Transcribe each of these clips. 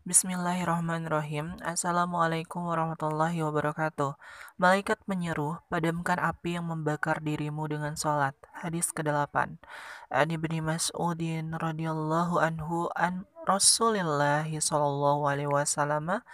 Bismillahirrahmanirrahim. Assalamualaikum warahmatullahi wabarakatuh. Malaikat menyeru, padamkan api yang membakar dirimu dengan sholat. Hadis ke-8. Ani bin Mas'udin radhiyallahu anhu an Rasulillah sallallahu alaihi wasallam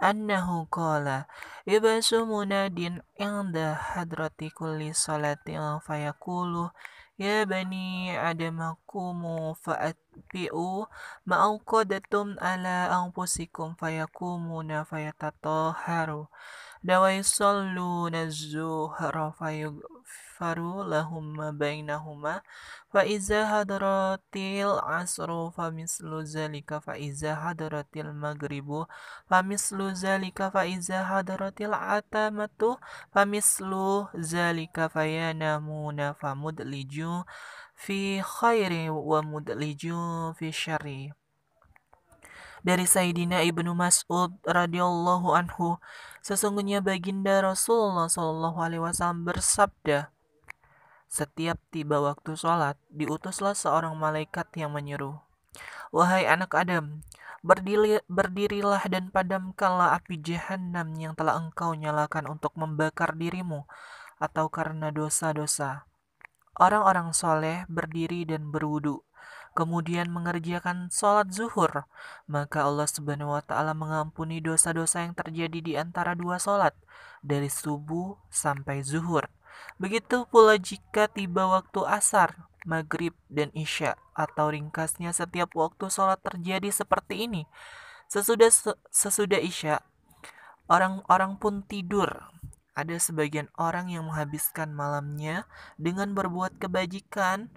annahu qala "Ibasu munadin inda hadrati kulli salatin fayaqulu Ya bani Adam kumu fa'atbi'u ma'uqadatum ala anfusikum fayakumuna fayatataharu. Dawai sallu nazuhara fayugum faru lahumma bainahuma fa iza hadratil asru fa mislu zalika fa iza hadratil maghribu fa mislu zalika fa iza hadratil atamatu fa mislu zalika fa yanamuna fa mudliju fi khairi wa mudliju fi syari. dari Sayyidina Ibnu Mas'ud radhiyallahu anhu sesungguhnya baginda Rasulullah saw alaihi wasallam bersabda setiap tiba waktu sholat, diutuslah seorang malaikat yang menyuruh, Wahai anak Adam, berdirilah dan padamkanlah api jahanam yang telah engkau nyalakan untuk membakar dirimu atau karena dosa-dosa. Orang-orang soleh berdiri dan berwudu, kemudian mengerjakan sholat zuhur, maka Allah Subhanahu wa Ta'ala mengampuni dosa-dosa yang terjadi di antara dua sholat, dari subuh sampai zuhur. Begitu pula jika tiba waktu asar, maghrib, dan isya atau ringkasnya setiap waktu sholat terjadi seperti ini. Sesudah sesudah isya, orang-orang pun tidur. Ada sebagian orang yang menghabiskan malamnya dengan berbuat kebajikan,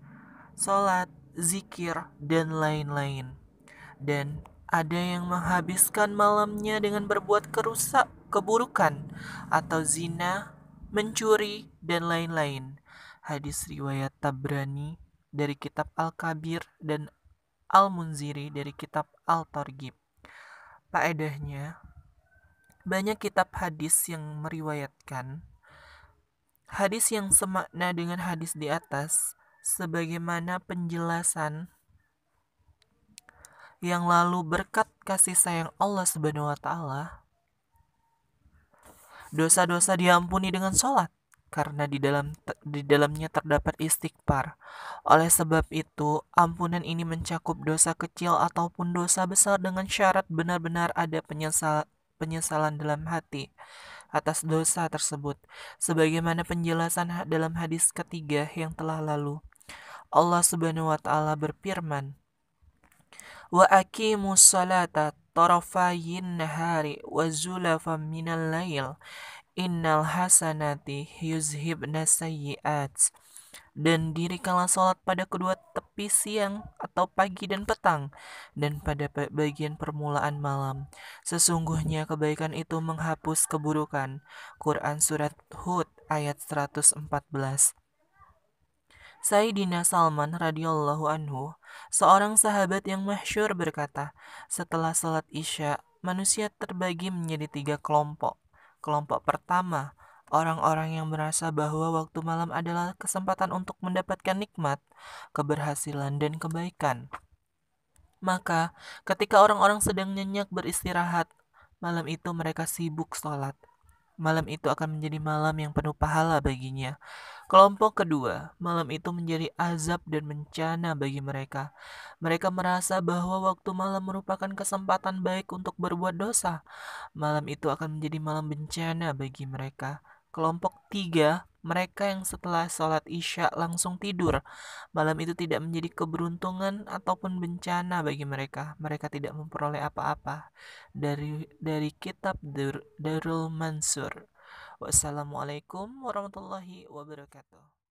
sholat, zikir, dan lain-lain. Dan ada yang menghabiskan malamnya dengan berbuat kerusak, keburukan, atau zina, mencuri, dan lain-lain. Hadis riwayat Tabrani dari kitab Al-Kabir dan Al-Munziri dari kitab al targib Paedahnya, banyak kitab hadis yang meriwayatkan hadis yang semakna dengan hadis di atas sebagaimana penjelasan yang lalu berkat kasih sayang Allah Subhanahu wa taala Dosa-dosa diampuni dengan sholat karena di dalam di dalamnya terdapat istighfar. Oleh sebab itu, ampunan ini mencakup dosa kecil ataupun dosa besar dengan syarat benar-benar ada penyesal, penyesalan dalam hati atas dosa tersebut, sebagaimana penjelasan dalam hadis ketiga yang telah lalu. Allah Subhanahu wa taala berfirman, "Wa aqimus salata tarafayin nahari wa zulafa minal innal hasanati yuzhibna sayyiat dan dirikanlah sholat pada kedua tepi siang atau pagi dan petang, dan pada bagian permulaan malam. Sesungguhnya kebaikan itu menghapus keburukan. Quran Surat Hud ayat 114 Saidina Salman radhiyallahu anhu, seorang sahabat yang masyhur berkata, setelah salat Isya, manusia terbagi menjadi tiga kelompok. Kelompok pertama, orang-orang yang merasa bahwa waktu malam adalah kesempatan untuk mendapatkan nikmat, keberhasilan, dan kebaikan. Maka, ketika orang-orang sedang nyenyak beristirahat, malam itu mereka sibuk sholat. Malam itu akan menjadi malam yang penuh pahala baginya. Kelompok kedua, malam itu menjadi azab dan bencana bagi mereka. Mereka merasa bahwa waktu malam merupakan kesempatan baik untuk berbuat dosa. Malam itu akan menjadi malam bencana bagi mereka. Kelompok tiga, mereka yang setelah sholat isya langsung tidur. Malam itu tidak menjadi keberuntungan ataupun bencana bagi mereka. Mereka tidak memperoleh apa-apa dari dari kitab Darul Mansur. Wassalamualaikum warahmatullahi wabarakatuh.